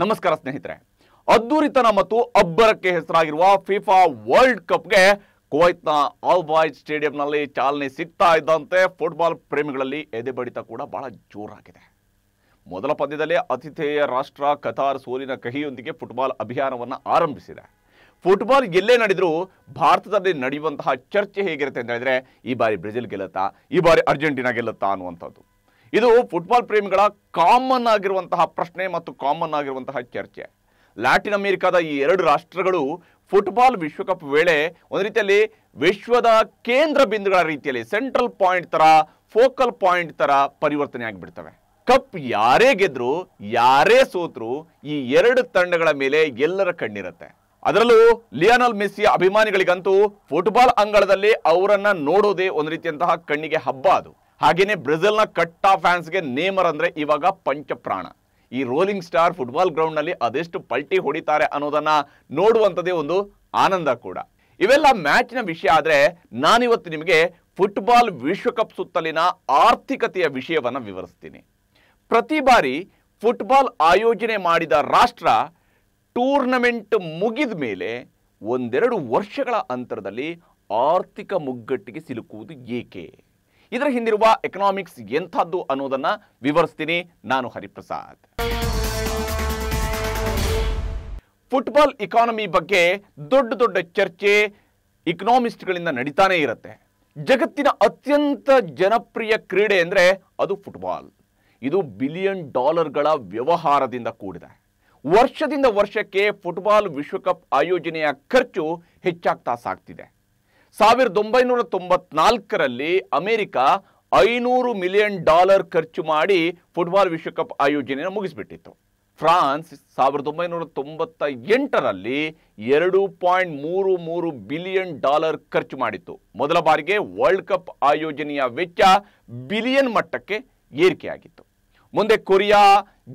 ನಮಸ್ಕಾರ ಸ್ನೇಹಿತರೆ ಅದ್ದೂರಿತನ ಮತ್ತು ಅಬ್ಬರಕ್ಕೆ ಹೆಸರಾಗಿರುವ ಫಿಫಾ ವರ್ಲ್ಡ್ ಕಪ್ಗೆ ಕುವೈತ್ನ ಆಲ್ ಬಾಯ್ ಸ್ಟೇಡಿಯಂನಲ್ಲಿ ಚಾಲನೆ ಸಿಗ್ತಾ ಇದ್ದಂತೆ ಫುಟ್ಬಾಲ್ ಪ್ರೇಮಿಗಳಲ್ಲಿ ಎದೆ ಬಡಿತ ಕೂಡ ಬಹಳ ಜೋರಾಗಿದೆ ಮೊದಲ ಪಂದ್ಯದಲ್ಲಿ ಅತಿಥೇಯ ರಾಷ್ಟ್ರ ಕತಾರ್ ಸೋಲಿನ ಕಹಿಯೊಂದಿಗೆ ಫುಟ್ಬಾಲ್ ಅಭಿಯಾನವನ್ನು ಆರಂಭಿಸಿದೆ ಫುಟ್ಬಾಲ್ ಎಲ್ಲೇ ನಡೆದರೂ ಭಾರತದಲ್ಲಿ ನಡೆಯುವಂತಹ ಚರ್ಚೆ ಹೇಗಿರುತ್ತೆ ಅಂತ ಹೇಳಿದ್ರೆ ಈ ಬಾರಿ ಬ್ರೆಜಿಲ್ ಗೆಲ್ಲುತ್ತಾ ಈ ಬಾರಿ ಅರ್ಜೆಂಟೀನಾ ಗೆಲ್ಲುತ್ತಾ ಅನ್ನುವಂಥದ್ದು ಇದು ಫುಟ್ಬಾಲ್ ಪ್ರೇಮಿಗಳ ಕಾಮನ್ ಆಗಿರುವಂತಹ ಪ್ರಶ್ನೆ ಮತ್ತು ಕಾಮನ್ ಆಗಿರುವಂತಹ ಚರ್ಚೆ ಲ್ಯಾಟಿನ್ ಅಮೆರಿಕಾದ ಈ ಎರಡು ರಾಷ್ಟ್ರಗಳು ಫುಟ್ಬಾಲ್ ವಿಶ್ವಕಪ್ ವೇಳೆ ಒಂದು ರೀತಿಯಲ್ಲಿ ವಿಶ್ವದ ಕೇಂದ್ರ ಬಿಂದುಗಳ ರೀತಿಯಲ್ಲಿ ಸೆಂಟ್ರಲ್ ಪಾಯಿಂಟ್ ತರ ಫೋಕಲ್ ಪಾಯಿಂಟ್ ತರ ಪರಿವರ್ತನೆ ಆಗಿಬಿಡ್ತವೆ ಕಪ್ ಯಾರೇ ಗೆದ್ರು ಯಾರೇ ಸೋತ್ರು ಈ ಎರಡು ತಂಡಗಳ ಮೇಲೆ ಎಲ್ಲರ ಕಣ್ಣಿರುತ್ತೆ ಅದರಲ್ಲೂ ಲಿಯಾನಲ್ ಮೆಸ್ಸಿಯ ಅಭಿಮಾನಿಗಳಿಗಂತೂ ಫುಟ್ಬಾಲ್ ಅಂಗಳದಲ್ಲಿ ಅವರನ್ನ ನೋಡೋದೇ ಒಂದು ರೀತಿಯಂತಹ ಕಣ್ಣಿಗೆ ಹಬ್ಬ ಅದು ಹಾಗೆಯೇ ಬ್ರೆಜಿಲ್ನ ಕಟ್ಟಾ ಫ್ಯಾನ್ಸ್ಗೆ ನೇಮರ್ ಅಂದರೆ ಇವಾಗ ಪಂಚಪ್ರಾಣ ಈ ರೋಲಿಂಗ್ ಸ್ಟಾರ್ ಫುಟ್ಬಾಲ್ ಗ್ರೌಂಡ್ನಲ್ಲಿ ಅದೆಷ್ಟು ಪಲ್ಟಿ ಹೊಡಿತಾರೆ ಅನ್ನೋದನ್ನು ನೋಡುವಂಥದ್ದೇ ಒಂದು ಆನಂದ ಕೂಡ ಇವೆಲ್ಲ ಮ್ಯಾಚ್ನ ವಿಷಯ ಆದರೆ ನಾನಿವತ್ತು ನಿಮಗೆ ಫುಟ್ಬಾಲ್ ವಿಶ್ವಕಪ್ ಸುತ್ತಲಿನ ಆರ್ಥಿಕತೆಯ ವಿಷಯವನ್ನು ವಿವರಿಸ್ತೀನಿ ಪ್ರತಿ ಬಾರಿ ಫುಟ್ಬಾಲ್ ಆಯೋಜನೆ ಮಾಡಿದ ರಾಷ್ಟ್ರ ಟೂರ್ನಮೆಂಟ್ ಮುಗಿದ ಮೇಲೆ ಒಂದೆರಡು ವರ್ಷಗಳ ಅಂತರದಲ್ಲಿ ಆರ್ಥಿಕ ಮುಗ್ಗಟ್ಟಿಗೆ ಸಿಲುಕುವುದು ಏಕೆ ಇದರ ಹಿಂದಿರುವ ಎಕನಾಮಿಕ್ಸ್ ಎಂಥದ್ದು ಅನ್ನೋದನ್ನ ವಿವರಿಸ್ತೀನಿ ನಾನು ಹರಿಪ್ರಸಾದ್ ಫುಟ್ಬಾಲ್ ಇಕಾನಮಿ ಬಗ್ಗೆ ದೊಡ್ಡ ದೊಡ್ಡ ಚರ್ಚೆ ಇಕನಾಮಿಸ್ಟ್ಗಳಿಂದ ನಡೀತಾನೇ ಇರುತ್ತೆ ಜಗತ್ತಿನ ಅತ್ಯಂತ ಜನಪ್ರಿಯ ಕ್ರೀಡೆ ಅಂದರೆ ಅದು ಫುಟ್ಬಾಲ್ ಇದು ಬಿಲಿಯನ್ ಡಾಲರ್ಗಳ ವ್ಯವಹಾರದಿಂದ ಕೂಡಿದೆ ವರ್ಷದಿಂದ ವರ್ಷಕ್ಕೆ ಫುಟ್ಬಾಲ್ ವಿಶ್ವಕಪ್ ಆಯೋಜನೆಯ ಖರ್ಚು ಹೆಚ್ಚಾಗ್ತಾ ಸಾಗ್ತಿದೆ ಸಾವಿರದ ಒಂಬೈನೂರ ತೊಂಬತ್ನಾಲ್ಕರಲ್ಲಿ ಅಮೆರಿಕ ಐನೂರು ಮಿಲಿಯನ್ ಡಾಲರ್ ಖರ್ಚು ಮಾಡಿ ಫುಟ್ಬಾಲ್ ವಿಶ್ವಕಪ್ ಆಯೋಜನೆಯನ್ನು ಮುಗಿಸಿಬಿಟ್ಟಿತ್ತು ಫ್ರಾನ್ಸ್ ಸಾವಿರದ ಒಂಬೈನೂರ ತೊಂಬತ್ತ ಎಂಟರಲ್ಲಿ ಎರಡು ಪಾಯಿಂಟ್ ಮೂರು ಮೂರು ಬಿಲಿಯನ್ ಡಾಲರ್ ಖರ್ಚು ಮಾಡಿತ್ತು ಮೊದಲ ಬಾರಿಗೆ ವರ್ಲ್ಡ್ ಕಪ್ ಆಯೋಜನೆಯ ವೆಚ್ಚ ಬಿಲಿಯನ್ ಮಟ್ಟಕ್ಕೆ ಏರಿಕೆಯಾಗಿತ್ತು ಮುಂದೆ ಕೊರಿಯಾ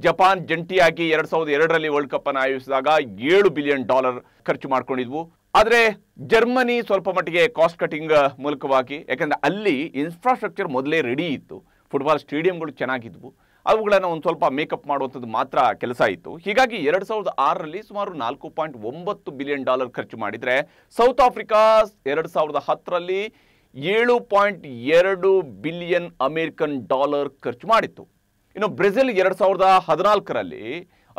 ಜಪಾನ್ ಜಂಟಿಯಾಗಿ ಎರಡು ಸಾವಿರದ ಎರಡರಲ್ಲಿ ವರ್ಲ್ಡ್ ಕಪ್ ಅನ್ನು ಆಯೋಜಿಸಿದಾಗ ಏಳು ಬಿಲಿಯನ್ ಡಾಲರ್ ಖರ್ಚು ಮಾಡ್ಕೊಂಡಿದ್ವು ಆದರೆ ಜರ್ಮನಿ ಸ್ವಲ್ಪ ಮಟ್ಟಿಗೆ ಕಾಸ್ಟ್ ಕಟಿಂಗ್ ಮೂಲಕವಾಗಿ ಯಾಕೆಂದರೆ ಅಲ್ಲಿ ಇನ್ಫ್ರಾಸ್ಟ್ರಕ್ಚರ್ ಮೊದಲೇ ರೆಡಿ ಇತ್ತು ಫುಟ್ಬಾಲ್ ಸ್ಟೇಡಿಯಂಗಳು ಚೆನ್ನಾಗಿದ್ವು ಅವುಗಳನ್ನು ಒಂದು ಸ್ವಲ್ಪ ಮೇಕಪ್ ಮಾಡುವಂಥದ್ದು ಮಾತ್ರ ಕೆಲಸ ಇತ್ತು ಹೀಗಾಗಿ ಎರಡು ಸಾವಿರದ ಆರರಲ್ಲಿ ಸುಮಾರು ನಾಲ್ಕು ಪಾಯಿಂಟ್ ಒಂಬತ್ತು ಬಿಲಿಯನ್ ಡಾಲರ್ ಖರ್ಚು ಮಾಡಿದರೆ ಸೌತ್ ಆಫ್ರಿಕಾ ಎರಡು ಸಾವಿರದ ಹತ್ತರಲ್ಲಿ ಏಳು ಪಾಯಿಂಟ್ ಎರಡು ಬಿಲಿಯನ್ ಅಮೇರಿಕನ್ ಡಾಲರ್ ಖರ್ಚು ಮಾಡಿತ್ತು ಇನ್ನು ಬ್ರೆಜಿಲ್ ಎರಡು ಸಾವಿರದ ಹದಿನಾಲ್ಕರಲ್ಲಿ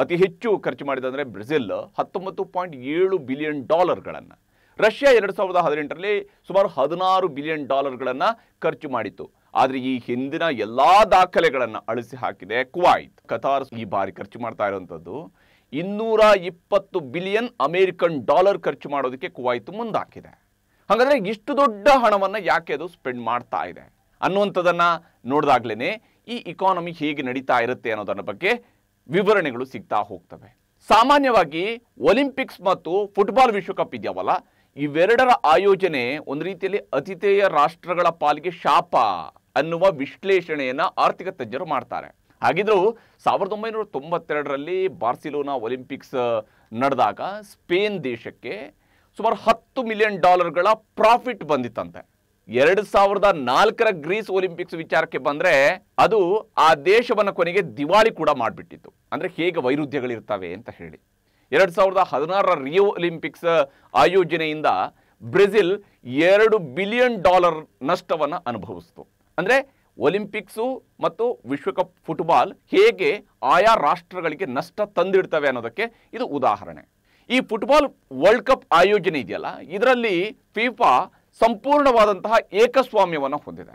ಅತಿ ಹೆಚ್ಚು ಖರ್ಚು ಮಾಡಿದಂದರೆ ಬ್ರೆಜಿಲ್ ಹತ್ತೊಂಬತ್ತು ಪಾಯಿಂಟ್ ಏಳು ಬಿಲಿಯನ್ ಡಾಲರ್ಗಳನ್ನು ರಷ್ಯಾ ಎರಡು ಸಾವಿರದ ಹದಿನೆಂಟರಲ್ಲಿ ಸುಮಾರು ಹದಿನಾರು ಬಿಲಿಯನ್ ಡಾಲರ್ಗಳನ್ನು ಖರ್ಚು ಮಾಡಿತ್ತು ಆದರೆ ಈ ಹಿಂದಿನ ಎಲ್ಲ ದಾಖಲೆಗಳನ್ನು ಅಳಿಸಿ ಹಾಕಿದೆ ಕುವೈತ್ ಕತಾರ್ ಈ ಬಾರಿ ಖರ್ಚು ಮಾಡ್ತಾ ಇರುವಂಥದ್ದು ಇನ್ನೂರ ಇಪ್ಪತ್ತು ಬಿಲಿಯನ್ ಅಮೇರಿಕನ್ ಡಾಲರ್ ಖರ್ಚು ಮಾಡೋದಕ್ಕೆ ಕುವೈತ್ ಮುಂದಾಕಿದೆ ಹಾಗಾದರೆ ಇಷ್ಟು ದೊಡ್ಡ ಹಣವನ್ನು ಯಾಕೆ ಅದು ಸ್ಪೆಂಡ್ ಮಾಡ್ತಾ ಇದೆ ಅನ್ನುವಂಥದ್ದನ್ನು ನೋಡಿದಾಗ್ಲೇ ಈ ಇಕಾನಮಿ ಹೇಗೆ ನಡೀತಾ ಇರುತ್ತೆ ಅನ್ನೋದರ ಬಗ್ಗೆ ವಿವರಣೆಗಳು ಸಿಗ್ತಾ ಹೋಗ್ತವೆ ಸಾಮಾನ್ಯವಾಗಿ ಒಲಿಂಪಿಕ್ಸ್ ಮತ್ತು ಫುಟ್ಬಾಲ್ ವಿಶ್ವಕಪ್ ಇದೆಯವಲ್ಲ ಇವೆರಡರ ಆಯೋಜನೆ ಒಂದು ರೀತಿಯಲ್ಲಿ ಅತಿಥೇಯ ರಾಷ್ಟ್ರಗಳ ಪಾಲಿಗೆ ಶಾಪ ಅನ್ನುವ ವಿಶ್ಲೇಷಣೆಯನ್ನು ಆರ್ಥಿಕ ತಜ್ಞರು ಮಾಡ್ತಾರೆ ಹಾಗಿದ್ರು ಸಾವಿರದ ಒಂಬೈನೂರ ತೊಂಬತ್ತೆರಡರಲ್ಲಿ ಬಾರ್ಸಿಲೋನಾ ಒಲಿಂಪಿಕ್ಸ್ ನಡೆದಾಗ ಸ್ಪೇನ್ ದೇಶಕ್ಕೆ ಸುಮಾರು ಹತ್ತು ಮಿಲಿಯನ್ ಡಾಲರ್ಗಳ ಪ್ರಾಫಿಟ್ ಬಂದಿತ್ತಂತೆ ಎರಡು ಸಾವಿರದ ನಾಲ್ಕರ ಗ್ರೀಸ್ ಒಲಿಂಪಿಕ್ಸ್ ವಿಚಾರಕ್ಕೆ ಬಂದರೆ ಅದು ಆ ದೇಶವನ್ನು ಕೊನೆಗೆ ದಿವಾಳಿ ಕೂಡ ಮಾಡಿಬಿಟ್ಟಿತ್ತು ಅಂದರೆ ಹೇಗೆ ವೈರುಧ್ಯಗಳಿರ್ತವೆ ಅಂತ ಹೇಳಿ ಎರಡು ಸಾವಿರದ ಹದಿನಾರರ ರಿಯೋ ಒಲಿಂಪಿಕ್ಸ್ ಆಯೋಜನೆಯಿಂದ ಬ್ರೆಜಿಲ್ ಎರಡು ಬಿಲಿಯನ್ ಡಾಲರ್ ನಷ್ಟವನ್ನು ಅನುಭವಿಸ್ತು ಅಂದರೆ ಒಲಿಂಪಿಕ್ಸು ಮತ್ತು ವಿಶ್ವಕಪ್ ಫುಟ್ಬಾಲ್ ಹೇಗೆ ಆಯಾ ರಾಷ್ಟ್ರಗಳಿಗೆ ನಷ್ಟ ತಂದಿಡ್ತವೆ ಅನ್ನೋದಕ್ಕೆ ಇದು ಉದಾಹರಣೆ ಈ ಫುಟ್ಬಾಲ್ ವರ್ಲ್ಡ್ ಕಪ್ ಆಯೋಜನೆ ಇದೆಯಲ್ಲ ಇದರಲ್ಲಿ ಫಿಫಾ ಸಂಪೂರ್ಣವಾದಂತಹ ಏಕಸ್ವಾಮ್ಯವನ್ನು ಹೊಂದಿದೆ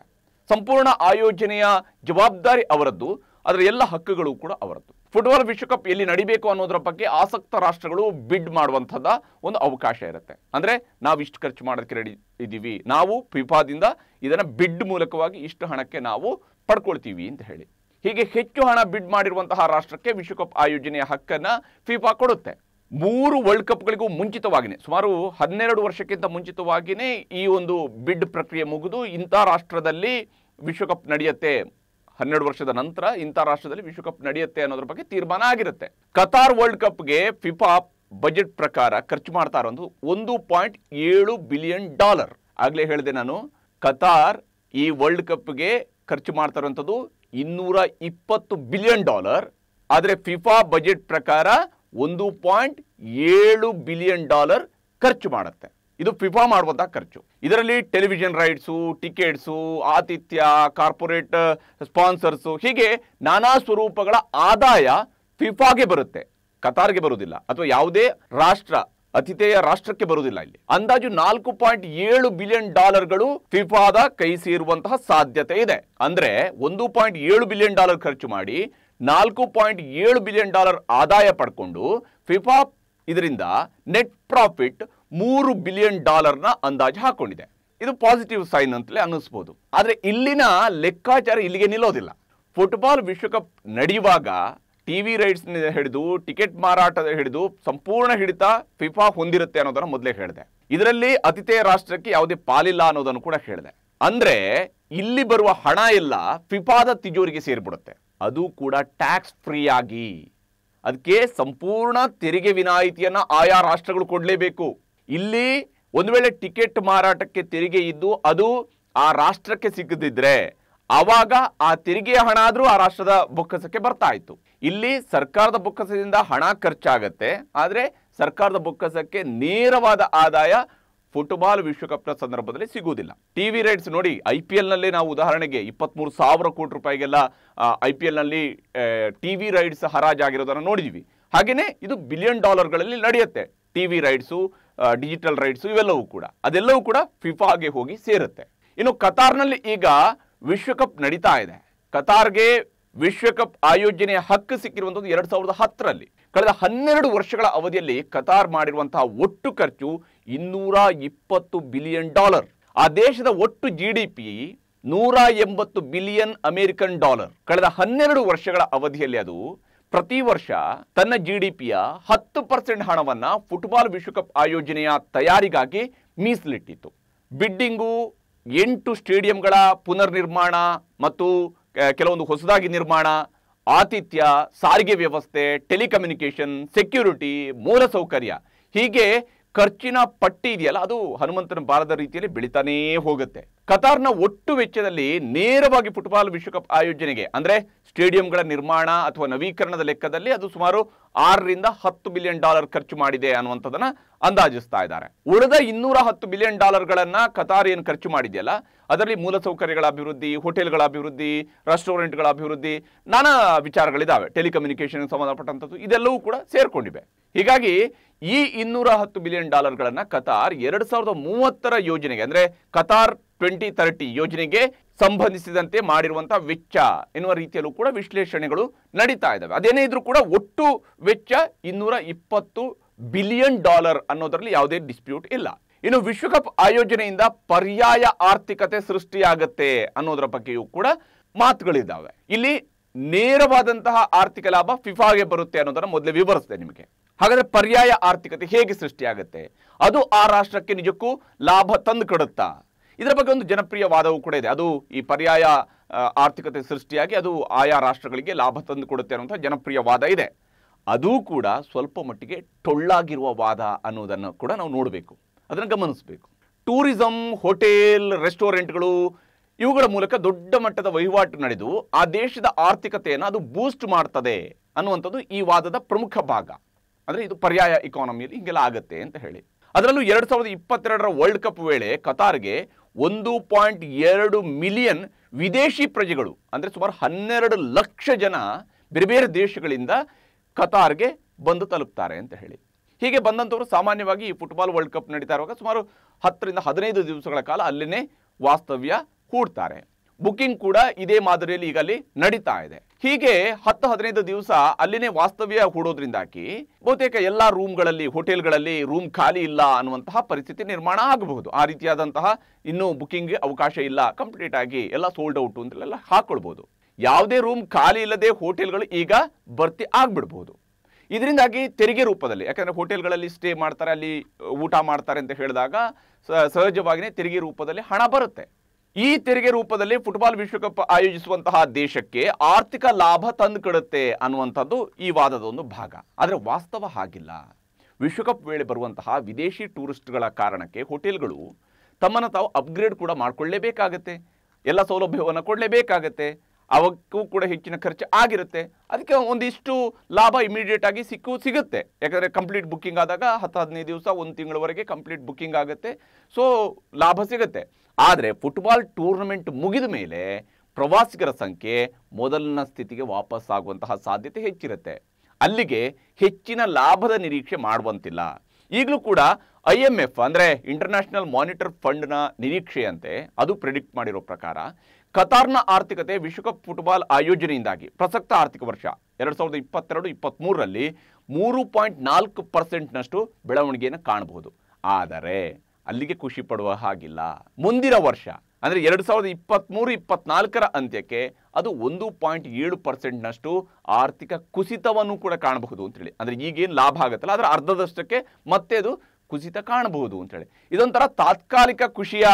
ಸಂಪೂರ್ಣ ಆಯೋಜನೆಯ ಜವಾಬ್ದಾರಿ ಅವರದ್ದು ಅದರ ಎಲ್ಲ ಹಕ್ಕುಗಳು ಕೂಡ ಅವರದ್ದು ಫುಟ್ಬಾಲ್ ವಿಶ್ವಕಪ್ ಎಲ್ಲಿ ನಡಿಬೇಕು ಅನ್ನೋದ್ರ ಬಗ್ಗೆ ಆಸಕ್ತ ರಾಷ್ಟ್ರಗಳು ಬಿಡ್ ಮಾಡುವಂಥದ್ದ ಒಂದು ಅವಕಾಶ ಇರುತ್ತೆ ಅಂದರೆ ನಾವು ಇಷ್ಟು ಖರ್ಚು ಮಾಡೋದಕ್ಕೆ ರೆಡಿ ಇದ್ದೀವಿ ನಾವು ಫಿಫಾದಿಂದ ಇದನ್ನು ಬಿಡ್ ಮೂಲಕವಾಗಿ ಇಷ್ಟು ಹಣಕ್ಕೆ ನಾವು ಪಡ್ಕೊಳ್ತೀವಿ ಅಂತ ಹೇಳಿ ಹೀಗೆ ಹೆಚ್ಚು ಹಣ ಬಿಡ್ ಮಾಡಿರುವಂತಹ ರಾಷ್ಟ್ರಕ್ಕೆ ವಿಶ್ವಕಪ್ ಆಯೋಜನೆಯ ಹಕ್ಕನ್ನು ಫಿಫಾ ಕೊಡುತ್ತೆ ಮೂರು ವರ್ಲ್ಡ್ ಕಪ್ಗಳಿಗೂ ಮುಂಚಿತವಾಗಿಯೇ ಸುಮಾರು ಹನ್ನೆರಡು ವರ್ಷಕ್ಕಿಂತ ಮುಂಚಿತವಾಗಿಯೇ ಈ ಒಂದು ಬಿಡ್ ಪ್ರಕ್ರಿಯೆ ಮುಗಿದು ಇಂಥ ರಾಷ್ಟ್ರದಲ್ಲಿ ವಿಶ್ವಕಪ್ ನಡೆಯುತ್ತೆ ಹನ್ನೆರಡು ವರ್ಷದ ನಂತರ ಇಂಥ ರಾಷ್ಟ್ರದಲ್ಲಿ ವಿಶ್ವಕಪ್ ನಡೆಯುತ್ತೆ ಅನ್ನೋದ್ರ ಬಗ್ಗೆ ತೀರ್ಮಾನ ಆಗಿರುತ್ತೆ ಕತಾರ್ ವರ್ಲ್ಡ್ ಕಪ್ಗೆ ಫಿಫಾ ಬಜೆಟ್ ಪ್ರಕಾರ ಖರ್ಚು ಮಾಡ್ತಾ ಇರೋದು ಒಂದು ಪಾಯಿಂಟ್ ಏಳು ಬಿಲಿಯನ್ ಡಾಲರ್ ಆಗಲೇ ಹೇಳಿದೆ ನಾನು ಕತಾರ್ ಈ ವರ್ಲ್ಡ್ ಕಪ್ಗೆ ಖರ್ಚು ಮಾಡ್ತಾ ಇರುವಂಥದ್ದು ಇನ್ನೂರ ಇಪ್ಪತ್ತು ಬಿಲಿಯನ್ ಡಾಲರ್ ಆದರೆ ಫಿಫಾ ಬಜೆಟ್ ಪ್ರಕಾರ ಒಂದು ಪಾಯಿಂಟ್ ಏಳು ಬಿಲಿಯನ್ ಡಾಲರ್ ಖರ್ಚು ಮಾಡುತ್ತೆ ಇದು ಫಿಫಾ ಮಾಡುವಂತಹ ಖರ್ಚು ಇದರಲ್ಲಿ ಟೆಲಿವಿಷನ್ ರೈಟ್ಸು ಟಿಕೆಟ್ಸು ಆತಿಥ್ಯ ಕಾರ್ಪೊರೇಟ್ ಸ್ಪಾನ್ಸರ್ಸು ಹೀಗೆ ನಾನಾ ಸ್ವರೂಪಗಳ ಆದಾಯ ಫಿಫಾಗೆ ಬರುತ್ತೆ ಕತಾರ್ಗೆ ಬರುವುದಿಲ್ಲ ಅಥವಾ ಯಾವುದೇ ರಾಷ್ಟ್ರ ಅತಿಥೇಯ ರಾಷ್ಟ್ರಕ್ಕೆ ಬರುವುದಿಲ್ಲ ಇಲ್ಲಿ ಅಂದಾಜು ನಾಲ್ಕು ಪಾಯಿಂಟ್ ಏಳು ಬಿಲಿಯನ್ ಡಾಲರ್ಗಳು ಫಿಫಾದ ಕೈ ಸೇರುವಂತಹ ಸಾಧ್ಯತೆ ಇದೆ ಅಂದ್ರೆ ಒಂದು ಪಾಯಿಂಟ್ ಏಳು ಬಿಲಿಯನ್ ಡಾಲರ್ ಖರ್ಚು ಮಾಡಿ ನಾಲ್ಕು ಪಾಯಿಂಟ್ ಏಳು ಬಿಲಿಯನ್ ಡಾಲರ್ ಆದಾಯ ಪಡ್ಕೊಂಡು ಫಿಫಾ ಇದರಿಂದ ನೆಟ್ ಪ್ರಾಫಿಟ್ ಮೂರು ಬಿಲಿಯನ್ ಡಾಲರ್ನ ಅಂದಾಜು ಹಾಕೊಂಡಿದೆ ಇದು ಪಾಸಿಟಿವ್ ಸೈನ್ ಅಂತಲೇ ಅನ್ನಿಸ್ಬೋದು ಆದರೆ ಇಲ್ಲಿನ ಲೆಕ್ಕಾಚಾರ ಇಲ್ಲಿಗೆ ನಿಲ್ಲೋದಿಲ್ಲ ಫುಟ್ಬಾಲ್ ವಿಶ್ವಕಪ್ ನಡೆಯುವಾಗ ಟಿ ವಿ ರೈಟ್ಸ್ನ ಹಿಡಿದು ಟಿಕೆಟ್ ಮಾರಾಟದ ಹಿಡಿದು ಸಂಪೂರ್ಣ ಹಿಡಿತ ಫಿಫಾ ಹೊಂದಿರುತ್ತೆ ಅನ್ನೋದನ್ನು ಮೊದಲೇ ಹೇಳಿದೆ ಇದರಲ್ಲಿ ಅತಿಥೇಯ ರಾಷ್ಟ್ರಕ್ಕೆ ಯಾವುದೇ ಪಾಲಿಲ್ಲ ಅನ್ನೋದನ್ನು ಕೂಡ ಹೇಳಿದೆ ಅಂದರೆ ಇಲ್ಲಿ ಬರುವ ಹಣ ಎಲ್ಲ ಫಿಫಾದ ತಿಜೋರಿಗೆ ಸೇರಿಬಿಡುತ್ತೆ ಅದು ಕೂಡ ಟ್ಯಾಕ್ಸ್ ಫ್ರೀ ಆಗಿ ಅದಕ್ಕೆ ಸಂಪೂರ್ಣ ತೆರಿಗೆ ವಿನಾಯಿತಿಯನ್ನು ಆಯಾ ರಾಷ್ಟ್ರಗಳು ಕೊಡಲೇಬೇಕು ಇಲ್ಲಿ ಒಂದು ವೇಳೆ ಟಿಕೆಟ್ ಮಾರಾಟಕ್ಕೆ ತೆರಿಗೆ ಇದ್ದು ಅದು ಆ ರಾಷ್ಟ್ರಕ್ಕೆ ಸಿಗದಿದ್ರೆ ಆವಾಗ ಆ ತೆರಿಗೆಯ ಹಣ ಆದರೂ ಆ ರಾಷ್ಟ್ರದ ಬೊಕ್ಕಸಕ್ಕೆ ಬರ್ತಾ ಇತ್ತು ಇಲ್ಲಿ ಸರ್ಕಾರದ ಬೊಕ್ಕಸದಿಂದ ಹಣ ಖರ್ಚಾಗತ್ತೆ ಆದರೆ ಸರ್ಕಾರದ ಬೊಕ್ಕಸಕ್ಕೆ ನೇರವಾದ ಆದಾಯ ಫುಟ್ಬಾಲ್ ವಿಶ್ವಕಪ್ನ ಸಂದರ್ಭದಲ್ಲಿ ಸಿಗುವುದಿಲ್ಲ ಟಿ ವಿ ರೈಟ್ಸ್ ನೋಡಿ ಐ ಪಿ ಎಲ್ನಲ್ಲಿ ನಾವು ಉದಾಹರಣೆಗೆ ಇಪ್ಪತ್ತ್ಮೂರು ಸಾವಿರ ಕೋಟಿ ರೂಪಾಯಿಗೆಲ್ಲ ಐ ಪಿ ಎಲ್ನಲ್ಲಿ ಟಿ ವಿ ರೈಟ್ಸ್ ಹರಾಜಾಗಿರೋದನ್ನು ನೋಡಿದ್ದೀವಿ ಹಾಗೆಯೇ ಇದು ಬಿಲಿಯನ್ ಡಾಲರ್ಗಳಲ್ಲಿ ನಡೆಯುತ್ತೆ ಟಿ ವಿ ಡಿಜಿಟಲ್ ರೈಟ್ಸು ಇವೆಲ್ಲವೂ ಕೂಡ ಅದೆಲ್ಲವೂ ಕೂಡ ಫಿಫಾಗೆ ಹೋಗಿ ಸೇರುತ್ತೆ ಇನ್ನು ಕತಾರ್ನಲ್ಲಿ ಈಗ ವಿಶ್ವಕಪ್ ನಡೀತಾ ಇದೆ ಕತಾರ್ಗೆ ವಿಶ್ವಕಪ್ ಆಯೋಜನೆಯ ಹಕ್ಕು ಸಿಕ್ಕಿರುವಂಥದ್ದು ಎರಡು ಸಾವಿರದ ಹತ್ತರಲ್ಲಿ ಕಳೆದ ಹನ್ನೆರಡು ವರ್ಷಗಳ ಅವಧಿಯಲ್ಲಿ ಕತಾರ್ ಮಾಡಿರುವಂತಹ ಒಟ್ಟು ಖರ್ಚು ಇನ್ನೂರ ಇಪ್ಪತ್ತು ಬಿಲಿಯನ್ ಡಾಲರ್ ಆ ದೇಶದ ಒಟ್ಟು ಜಿ ಡಿ ಪಿ ನೂರ ಎಂಬತ್ತು ಬಿಲಿಯನ್ ಅಮೆರಿಕನ್ ಡಾಲರ್ ಕಳೆದ ಹನ್ನೆರಡು ವರ್ಷಗಳ ಅವಧಿಯಲ್ಲಿ ಅದು ಪ್ರತಿ ವರ್ಷ ತನ್ನ ಜಿ ಡಿ ಪಿಯ ಹತ್ತು ಪರ್ಸೆಂಟ್ ಹಣವನ್ನು ಫುಟ್ಬಾಲ್ ವಿಶ್ವಕಪ್ ಆಯೋಜನೆಯ ತಯಾರಿಗಾಗಿ ಮೀಸಲಿಟ್ಟಿತ್ತು ಬಿಡ್ಡಿಂಗು ಎಂಟು ಸ್ಟೇಡಿಯಂಗಳ ಪುನರ್ನಿರ್ಮಾಣ ಮತ್ತು ಕೆಲವೊಂದು ಹೊಸದಾಗಿ ನಿರ್ಮಾಣ ಆತಿಥ್ಯ ಸಾರಿಗೆ ವ್ಯವಸ್ಥೆ ಟೆಲಿಕಮ್ಯುನಿಕೇಷನ್ ಸೆಕ್ಯೂರಿಟಿ ಮೂಲಸೌಕರ್ಯ ಹೀಗೆ ಖರ್ಚಿನ ಪಟ್ಟಿ ಇದೆಯಲ್ಲ ಅದು ಹನುಮಂತನ ಬಾರದ ರೀತಿಯಲ್ಲಿ ಬೆಳೀತಾನೇ ಹೋಗುತ್ತೆ ಕತಾರ್ನ ಒಟ್ಟು ವೆಚ್ಚದಲ್ಲಿ ನೇರವಾಗಿ ಫುಟ್ಬಾಲ್ ವಿಶ್ವಕಪ್ ಆಯೋಜನೆಗೆ ಅಂದ್ರೆ ಸ್ಟೇಡಿಯಂಗಳ ನಿರ್ಮಾಣ ಅಥವಾ ನವೀಕರಣದ ಲೆಕ್ಕದಲ್ಲಿ ಅದು ಸುಮಾರು ಆರರಿಂದ ಹತ್ತು ಬಿಲಿಯನ್ ಡಾಲರ್ ಖರ್ಚು ಮಾಡಿದೆ ಅನ್ನುವಂಥದ್ದನ್ನ ಅಂದಾಜಿಸ್ತಾ ಇದ್ದಾರೆ ಉಳಿದ ಇನ್ನೂರ ಹತ್ತು ಬಿಲಿಯನ್ ಡಾಲರ್ಗಳನ್ನ ಕತಾರ್ ಏನು ಖರ್ಚು ಮಾಡಿದೆಯಲ್ಲ ಅದರಲ್ಲಿ ಮೂಲಸೌಕರ್ಯಗಳ ಅಭಿವೃದ್ಧಿ ಹೋಟೆಲ್ಗಳ ಅಭಿವೃದ್ಧಿ ರೆಸ್ಟೋರೆಂಟ್ಗಳ ಅಭಿವೃದ್ಧಿ ನಾನಾ ವಿಚಾರಗಳಿದ್ದಾವೆ ಟೆಲಿಕಮ್ಯುನಿಕೇಶನ್ ಸಂಬಂಧಪಟ್ಟಂಥದ್ದು ಇದೆಲ್ಲವೂ ಕೂಡ ಸೇರ್ಕೊಂಡಿವೆ ಹೀಗಾಗಿ ಈ ಇನ್ನೂರ ಹತ್ತು ಬಿಲಿಯನ್ ಡಾಲರ್ಗಳನ್ನು ಕತಾರ್ ಎರಡು ಸಾವಿರದ ಮೂವತ್ತರ ಯೋಜನೆಗೆ ಅಂದರೆ ಕತಾರ್ ಟ್ವೆಂಟಿ ತರ್ಟಿ ಯೋಜನೆಗೆ ಸಂಬಂಧಿಸಿದಂತೆ ಮಾಡಿರುವಂತಹ ವೆಚ್ಚ ಎನ್ನುವ ರೀತಿಯಲ್ಲೂ ಕೂಡ ವಿಶ್ಲೇಷಣೆಗಳು ನಡೀತಾ ಇದ್ದಾವೆ ಅದೇನೇ ಇದ್ರೂ ಕೂಡ ಒಟ್ಟು ವೆಚ್ಚ ಇನ್ನೂರ ಇಪ್ಪತ್ತು ಬಿಲಿಯನ್ ಡಾಲರ್ ಅನ್ನೋದರಲ್ಲಿ ಯಾವುದೇ ಡಿಸ್ಪ್ಯೂಟ್ ಇಲ್ಲ ಇನ್ನು ವಿಶ್ವಕಪ್ ಆಯೋಜನೆಯಿಂದ ಪರ್ಯಾಯ ಆರ್ಥಿಕತೆ ಸೃಷ್ಟಿಯಾಗತ್ತೆ ಅನ್ನೋದರ ಬಗ್ಗೆಯೂ ಕೂಡ ಮಾತುಗಳಿದ್ದಾವೆ ಇಲ್ಲಿ ನೇರವಾದಂತಹ ಆರ್ಥಿಕ ಲಾಭ ಫಿಫಾಗೆ ಬರುತ್ತೆ ಅನ್ನೋದನ್ನ ಮೊದಲೇ ವಿವರಿಸಿದೆ ನಿಮಗೆ ಹಾಗಾದ್ರೆ ಪರ್ಯಾಯ ಆರ್ಥಿಕತೆ ಹೇಗೆ ಸೃಷ್ಟಿಯಾಗುತ್ತೆ ಅದು ಆ ರಾಷ್ಟ್ರಕ್ಕೆ ನಿಜಕ್ಕೂ ಲಾಭ ತಂದು ಕೊಡುತ್ತಾ ಇದರ ಬಗ್ಗೆ ಒಂದು ವಾದವು ಕೂಡ ಇದೆ ಅದು ಈ ಪರ್ಯಾಯ ಆರ್ಥಿಕತೆ ಸೃಷ್ಟಿಯಾಗಿ ಅದು ಆಯಾ ರಾಷ್ಟ್ರಗಳಿಗೆ ಲಾಭ ತಂದು ಕೊಡುತ್ತೆ ಅನ್ನುವಂಥ ಜನಪ್ರಿಯವಾದ ಇದೆ ಅದೂ ಕೂಡ ಸ್ವಲ್ಪ ಮಟ್ಟಿಗೆ ಟೊಳ್ಳಾಗಿರುವ ವಾದ ಅನ್ನೋದನ್ನು ಕೂಡ ನಾವು ನೋಡಬೇಕು ಅದನ್ನು ಗಮನಿಸಬೇಕು ಟೂರಿಸಂ ಹೋಟೆಲ್ ರೆಸ್ಟೋರೆಂಟ್ಗಳು ಇವುಗಳ ಮೂಲಕ ದೊಡ್ಡ ಮಟ್ಟದ ವಹಿವಾಟು ನಡೆದು ಆ ದೇಶದ ಆರ್ಥಿಕತೆಯನ್ನು ಅದು ಬೂಸ್ಟ್ ಮಾಡ್ತದೆ ಅನ್ನುವಂಥದ್ದು ಈ ವಾದದ ಪ್ರಮುಖ ಭಾಗ ಅಂದರೆ ಇದು ಪರ್ಯಾಯ ಇಕಾನಮಿಯಲ್ಲಿ ಹೀಗೆಲ್ಲ ಆಗುತ್ತೆ ಅಂತ ಹೇಳಿ ಅದರಲ್ಲೂ ಎರಡು ಸಾವಿರದ ಇಪ್ಪತ್ತೆರಡರ ವರ್ಲ್ಡ್ ಕಪ್ ವೇಳೆ ಕತಾರ್ಗೆ ಒಂದು ಪಾಯಿಂಟ್ ಎರಡು ಮಿಲಿಯನ್ ವಿದೇಶಿ ಪ್ರಜೆಗಳು ಅಂದರೆ ಸುಮಾರು ಹನ್ನೆರಡು ಲಕ್ಷ ಜನ ಬೇರೆ ಬೇರೆ ದೇಶಗಳಿಂದ ಕತಾರ್ಗೆ ಬಂದು ತಲುಪ್ತಾರೆ ಅಂತ ಹೇಳಿ ಹೀಗೆ ಬಂದಂಥವರು ಸಾಮಾನ್ಯವಾಗಿ ಈ ಫುಟ್ಬಾಲ್ ವರ್ಲ್ಡ್ ಕಪ್ ನಡೀತಾ ಇರುವಾಗ ಸುಮಾರು ಹತ್ತರಿಂದ ಹದಿನೈದು ದಿವಸಗಳ ಕಾಲ ಅಲ್ಲಿನೇ ವಾಸ್ತವ್ಯ ಹೂಡ್ತಾರೆ ಬುಕಿಂಗ್ ಕೂಡ ಇದೇ ಮಾದರಿಯಲ್ಲಿ ಈಗ ಅಲ್ಲಿ ನಡೀತಾ ಇದೆ ಹೀಗೆ ಹತ್ತು ಹದಿನೈದು ದಿವಸ ಅಲ್ಲಿನೇ ವಾಸ್ತವ್ಯ ಹೂಡೋದ್ರಿಂದಾಗಿ ಬಹುತೇಕ ಎಲ್ಲ ರೂಮ್ಗಳಲ್ಲಿ ಹೋಟೆಲ್ಗಳಲ್ಲಿ ರೂಮ್ ಖಾಲಿ ಇಲ್ಲ ಅನ್ನುವಂತಹ ಪರಿಸ್ಥಿತಿ ನಿರ್ಮಾಣ ಆಗಬಹುದು ಆ ರೀತಿಯಾದಂತಹ ಇನ್ನೂ ಬುಕ್ಕಿಂಗ್ ಅವಕಾಶ ಇಲ್ಲ ಕಂಪ್ಲೀಟ್ ಆಗಿ ಎಲ್ಲ ಸೋಲ್ಡ್ ಔಟ್ ಅಂತಲೆಲ್ಲ ಹಾಕೊಳ್ಬಹುದು ಯಾವುದೇ ರೂಮ್ ಖಾಲಿ ಇಲ್ಲದೆ ಹೋಟೆಲ್ಗಳು ಈಗ ಭರ್ತಿ ಆಗ್ಬಿಡ್ಬಹುದು ಇದರಿಂದಾಗಿ ತೆರಿಗೆ ರೂಪದಲ್ಲಿ ಯಾಕಂದ್ರೆ ಹೋಟೆಲ್ಗಳಲ್ಲಿ ಸ್ಟೇ ಮಾಡ್ತಾರೆ ಅಲ್ಲಿ ಊಟ ಮಾಡ್ತಾರೆ ಅಂತ ಹೇಳಿದಾಗ ಸಹಜವಾಗಿಯೇ ತೆರಿಗೆ ರೂಪದಲ್ಲಿ ಹಣ ಬರುತ್ತೆ ಈ ತೆರಿಗೆ ರೂಪದಲ್ಲಿ ಫುಟ್ಬಾಲ್ ವಿಶ್ವಕಪ್ ಆಯೋಜಿಸುವಂತಹ ದೇಶಕ್ಕೆ ಆರ್ಥಿಕ ಲಾಭ ತಂದು ಕೊಡುತ್ತೆ ಅನ್ನುವಂಥದ್ದು ಈ ವಾದದ ಒಂದು ಭಾಗ ಆದರೆ ವಾಸ್ತವ ಹಾಗಿಲ್ಲ ವಿಶ್ವಕಪ್ ವೇಳೆ ಬರುವಂತಹ ವಿದೇಶಿ ಟೂರಿಸ್ಟ್ಗಳ ಕಾರಣಕ್ಕೆ ಹೋಟೆಲ್ಗಳು ತಮ್ಮನ್ನು ತಾವು ಅಪ್ಗ್ರೇಡ್ ಕೂಡ ಮಾಡಿಕೊಳ್ಳಲೇಬೇಕಾಗತ್ತೆ ಎಲ್ಲ ಸೌಲಭ್ಯವನ್ನು ಕೊಡಲೇಬೇಕಾಗತ್ತೆ ಅವಕ್ಕೂ ಕೂಡ ಹೆಚ್ಚಿನ ಖರ್ಚು ಆಗಿರುತ್ತೆ ಅದಕ್ಕೆ ಒಂದಿಷ್ಟು ಲಾಭ ಇಮಿಡಿಯೇಟ್ ಆಗಿ ಸಿಕ್ಕು ಸಿಗುತ್ತೆ ಯಾಕಂದರೆ ಕಂಪ್ಲೀಟ್ ಬುಕ್ಕಿಂಗ್ ಆದಾಗ ಹತ್ತು ಹದಿನೈದು ದಿವಸ ಒಂದು ತಿಂಗಳವರೆಗೆ ಕಂಪ್ಲೀಟ್ ಬುಕ್ಕಿಂಗ್ ಆಗುತ್ತೆ ಸೊ ಲಾಭ ಸಿಗುತ್ತೆ ಆದರೆ ಫುಟ್ಬಾಲ್ ಟೂರ್ನಮೆಂಟ್ ಮುಗಿದ ಮೇಲೆ ಪ್ರವಾಸಿಗರ ಸಂಖ್ಯೆ ಮೊದಲಿನ ಸ್ಥಿತಿಗೆ ವಾಪಸ್ ಆಗುವಂತಹ ಸಾಧ್ಯತೆ ಹೆಚ್ಚಿರುತ್ತೆ ಅಲ್ಲಿಗೆ ಹೆಚ್ಚಿನ ಲಾಭದ ನಿರೀಕ್ಷೆ ಮಾಡುವಂತಿಲ್ಲ ಈಗಲೂ ಕೂಡ ಐ ಎಮ್ ಎಫ್ ಅಂದರೆ ಇಂಟರ್ನ್ಯಾಷನಲ್ ಮಾನಿಟರ್ ಫಂಡ್ನ ನಿರೀಕ್ಷೆಯಂತೆ ಅದು ಪ್ರಿಡಿಕ್ಟ್ ಮಾಡಿರೋ ಪ್ರಕಾರ ಕತಾರ್ನ ಆರ್ಥಿಕತೆ ವಿಶ್ವಕಪ್ ಫುಟ್ಬಾಲ್ ಆಯೋಜನೆಯಿಂದಾಗಿ ಪ್ರಸಕ್ತ ಆರ್ಥಿಕ ವರ್ಷ ಎರಡು ಸಾವಿರದ ಇಪ್ಪತ್ತೆರಡು ಇಪ್ಪತ್ತ್ಮೂರರಲ್ಲಿ ಮೂರು ಪಾಯಿಂಟ್ ನಾಲ್ಕು ಪರ್ಸೆಂಟ್ನಷ್ಟು ಬೆಳವಣಿಗೆಯನ್ನು ಕಾಣಬಹುದು ಆದರೆ ಅಲ್ಲಿಗೆ ಖುಷಿ ಪಡುವ ಹಾಗಿಲ್ಲ ಮುಂದಿನ ವರ್ಷ ಅಂದರೆ ಎರಡು ಸಾವಿರದ ಇಪ್ಪತ್ತ್ಮೂರು ಇಪ್ಪತ್ನಾಲ್ಕರ ಅಂತ್ಯಕ್ಕೆ ಅದು ಒಂದು ಪಾಯಿಂಟ್ ಏಳು ಪರ್ಸೆಂಟ್ನಷ್ಟು ಆರ್ಥಿಕ ಕುಸಿತವನ್ನು ಕೂಡ ಕಾಣಬಹುದು ಅಂತೇಳಿ ಅಂದರೆ ಈಗೇನು ಲಾಭ ಆಗುತ್ತಲ್ಲ ಅದರ ಅರ್ಧದಷ್ಟಕ್ಕೆ ಮತ್ತೆ ಅದು ಕುಸಿತ ಕಾಣಬಹುದು ಅಂತೇಳಿ ಇದೊಂಥರ ತಾತ್ಕಾಲಿಕ ಖುಷಿಯ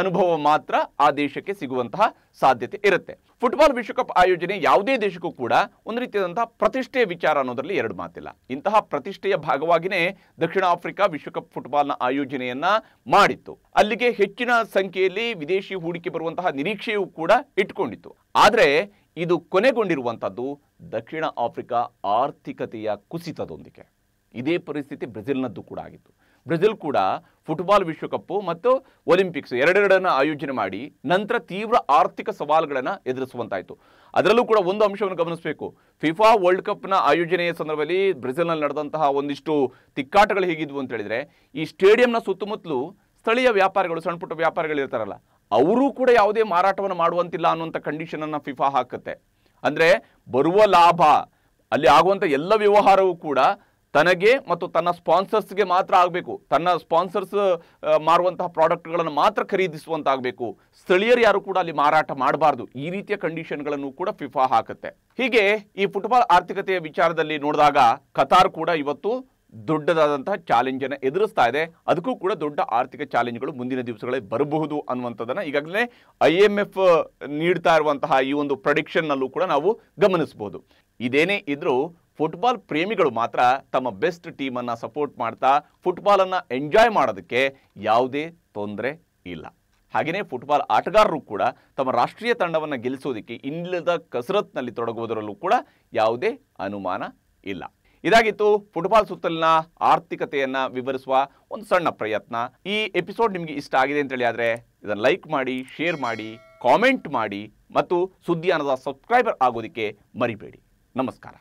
ಅನುಭವ ಮಾತ್ರ ಆ ದೇಶಕ್ಕೆ ಸಿಗುವಂತಹ ಸಾಧ್ಯತೆ ಇರುತ್ತೆ ಫುಟ್ಬಾಲ್ ವಿಶ್ವಕಪ್ ಆಯೋಜನೆ ಯಾವುದೇ ದೇಶಕ್ಕೂ ಕೂಡ ಒಂದು ರೀತಿಯಾದಂತಹ ಪ್ರತಿಷ್ಠೆಯ ವಿಚಾರ ಅನ್ನೋದರಲ್ಲಿ ಎರಡು ಮಾತಿಲ್ಲ ಇಂತಹ ಪ್ರತಿಷ್ಠೆಯ ಭಾಗವಾಗಿಯೇ ದಕ್ಷಿಣ ಆಫ್ರಿಕಾ ವಿಶ್ವಕಪ್ ಫುಟ್ಬಾಲ್ನ ಆಯೋಜನೆಯನ್ನ ಮಾಡಿತ್ತು ಅಲ್ಲಿಗೆ ಹೆಚ್ಚಿನ ಸಂಖ್ಯೆಯಲ್ಲಿ ವಿದೇಶಿ ಹೂಡಿಕೆ ಬರುವಂತಹ ನಿರೀಕ್ಷೆಯು ಕೂಡ ಇಟ್ಕೊಂಡಿತ್ತು ಆದರೆ ಇದು ಕೊನೆಗೊಂಡಿರುವಂಥದ್ದು ದಕ್ಷಿಣ ಆಫ್ರಿಕಾ ಆರ್ಥಿಕತೆಯ ಕುಸಿತದೊಂದಿಗೆ ಇದೇ ಪರಿಸ್ಥಿತಿ ಬ್ರೆಜಿಲ್ನದ್ದು ಕೂಡ ಆಗಿತ್ತು ಬ್ರೆಜಿಲ್ ಕೂಡ ಫುಟ್ಬಾಲ್ ವಿಶ್ವಕಪ್ಪು ಮತ್ತು ಒಲಿಂಪಿಕ್ಸ್ ಎರಡೆರಡನ್ನು ಆಯೋಜನೆ ಮಾಡಿ ನಂತರ ತೀವ್ರ ಆರ್ಥಿಕ ಸವಾಲುಗಳನ್ನು ಎದುರಿಸುವಂತಾಯಿತು ಅದರಲ್ಲೂ ಕೂಡ ಒಂದು ಅಂಶವನ್ನು ಗಮನಿಸಬೇಕು ಫಿಫಾ ವರ್ಲ್ಡ್ ಕಪ್ನ ಆಯೋಜನೆಯ ಸಂದರ್ಭದಲ್ಲಿ ಬ್ರೆಜಿಲ್ನಲ್ಲಿ ನಡೆದಂತಹ ಒಂದಿಷ್ಟು ತಿಕ್ಕಾಟಗಳು ಹೇಗಿದ್ವು ಅಂತ ಹೇಳಿದರೆ ಈ ಸ್ಟೇಡಿಯಂನ ಸುತ್ತಮುತ್ತಲು ಸ್ಥಳೀಯ ವ್ಯಾಪಾರಿಗಳು ಸಣ್ಣ ಪುಟ್ಟ ವ್ಯಾಪಾರಿಗಳು ಇರ್ತಾರಲ್ಲ ಅವರೂ ಕೂಡ ಯಾವುದೇ ಮಾರಾಟವನ್ನು ಮಾಡುವಂತಿಲ್ಲ ಅನ್ನುವಂಥ ಕಂಡೀಷನನ್ನು ಫಿಫಾ ಹಾಕುತ್ತೆ ಅಂದರೆ ಬರುವ ಲಾಭ ಅಲ್ಲಿ ಆಗುವಂಥ ಎಲ್ಲ ವ್ಯವಹಾರವೂ ಕೂಡ ತನಗೆ ಮತ್ತು ತನ್ನ ಸ್ಪಾನ್ಸರ್ಸ್ಗೆ ಮಾತ್ರ ಆಗಬೇಕು ತನ್ನ ಸ್ಪಾನ್ಸರ್ಸ್ ಮಾರುವಂತಹ ಪ್ರಾಡಕ್ಟ್ಗಳನ್ನು ಮಾತ್ರ ಖರೀದಿಸುವಂತಾಗಬೇಕು ಸ್ಥಳೀಯರು ಯಾರು ಕೂಡ ಅಲ್ಲಿ ಮಾರಾಟ ಮಾಡಬಾರ್ದು ಈ ರೀತಿಯ ಕಂಡೀಷನ್ಗಳನ್ನು ಕೂಡ ಫಿಫಾ ಹಾಕುತ್ತೆ ಹೀಗೆ ಈ ಫುಟ್ಬಾಲ್ ಆರ್ಥಿಕತೆಯ ವಿಚಾರದಲ್ಲಿ ನೋಡಿದಾಗ ಕತಾರ್ ಕೂಡ ಇವತ್ತು ದೊಡ್ಡದಾದಂತಹ ಅನ್ನು ಎದುರಿಸ್ತಾ ಇದೆ ಅದಕ್ಕೂ ಕೂಡ ದೊಡ್ಡ ಆರ್ಥಿಕ ಚಾಲೆಂಜ್ಗಳು ಮುಂದಿನ ದಿವಸಗಳಲ್ಲಿ ಬರಬಹುದು ಅನ್ನುವಂಥದ್ದನ್ನು ಈಗಾಗಲೇ ಐ ಎಮ್ ಎಫ್ ನೀಡ್ತಾ ಇರುವಂತಹ ಈ ಒಂದು ಪ್ರೊಡಿಕ್ಷನ್ನಲ್ಲೂ ಕೂಡ ನಾವು ಗಮನಿಸಬಹುದು ಇದೇನೇ ಇದ್ರೂ ಫುಟ್ಬಾಲ್ ಪ್ರೇಮಿಗಳು ಮಾತ್ರ ತಮ್ಮ ಬೆಸ್ಟ್ ಟೀಮನ್ನು ಸಪೋರ್ಟ್ ಮಾಡ್ತಾ ಫುಟ್ಬಾಲನ್ನು ಎಂಜಾಯ್ ಮಾಡೋದಕ್ಕೆ ಯಾವುದೇ ತೊಂದರೆ ಇಲ್ಲ ಹಾಗೆಯೇ ಫುಟ್ಬಾಲ್ ಆಟಗಾರರು ಕೂಡ ತಮ್ಮ ರಾಷ್ಟ್ರೀಯ ತಂಡವನ್ನು ಗೆಲ್ಲಿಸೋದಕ್ಕೆ ಇಲ್ಲದ ಕಸರತ್ನಲ್ಲಿ ತೊಡಗುವುದರಲ್ಲೂ ಕೂಡ ಯಾವುದೇ ಅನುಮಾನ ಇಲ್ಲ ಇದಾಗಿತ್ತು ಫುಟ್ಬಾಲ್ ಸುತ್ತಲಿನ ಆರ್ಥಿಕತೆಯನ್ನು ವಿವರಿಸುವ ಒಂದು ಸಣ್ಣ ಪ್ರಯತ್ನ ಈ ಎಪಿಸೋಡ್ ನಿಮಗೆ ಇಷ್ಟ ಆಗಿದೆ ಅಂತೇಳಿ ಆದರೆ ಇದನ್ನು ಲೈಕ್ ಮಾಡಿ ಶೇರ್ ಮಾಡಿ ಕಾಮೆಂಟ್ ಮಾಡಿ ಮತ್ತು ಸುದ್ದಿಯಾನದ ಸಬ್ಸ್ಕ್ರೈಬರ್ ಆಗೋದಕ್ಕೆ ಮರಿಬೇಡಿ ನಮಸ್ಕಾರ